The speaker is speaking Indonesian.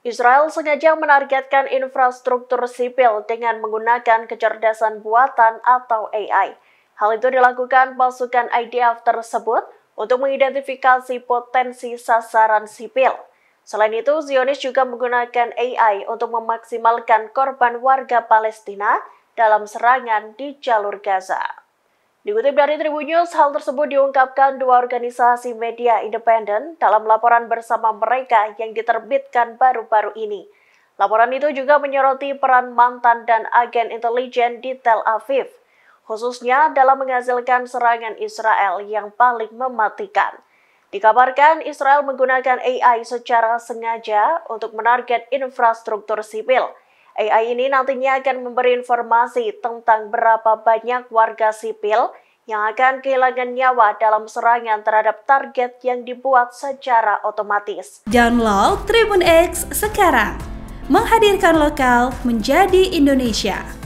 Israel sengaja menargetkan infrastruktur sipil dengan menggunakan kecerdasan buatan atau AI. Hal itu dilakukan pasukan IDF tersebut untuk mengidentifikasi potensi sasaran sipil. Selain itu, Zionis juga menggunakan AI untuk memaksimalkan korban warga Palestina dalam serangan di jalur Gaza. Dikutip dari Tribun News, hal tersebut diungkapkan dua organisasi media independen dalam laporan bersama mereka yang diterbitkan baru-baru ini. Laporan itu juga menyoroti peran mantan dan agen intelijen di Tel Aviv, khususnya dalam menghasilkan serangan Israel yang paling mematikan. Dikabarkan Israel menggunakan AI secara sengaja untuk menarget infrastruktur sipil – AI ini nantinya akan memberi informasi tentang berapa banyak warga sipil yang akan kehilangan nyawa dalam serangan terhadap target yang dibuat secara otomatis. Download Tribun X sekarang, menghadirkan lokal menjadi Indonesia.